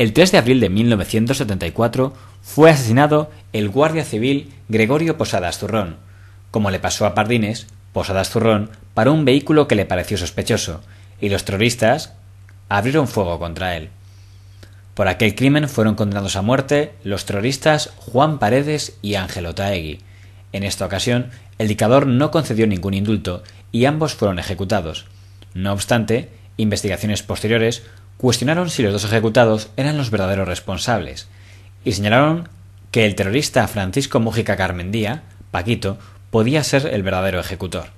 El 3 de abril de 1974 fue asesinado el guardia civil Gregorio Posadas Zurrón. Como le pasó a Pardines, Posadas Zurrón para un vehículo que le pareció sospechoso y los terroristas abrieron fuego contra él. Por aquel crimen fueron condenados a muerte los terroristas Juan Paredes y Ángel Taegui. En esta ocasión, el dictador no concedió ningún indulto y ambos fueron ejecutados. No obstante, investigaciones posteriores cuestionaron si los dos ejecutados eran los verdaderos responsables y señalaron que el terrorista Francisco Mújica Carmendía, Paquito, podía ser el verdadero ejecutor.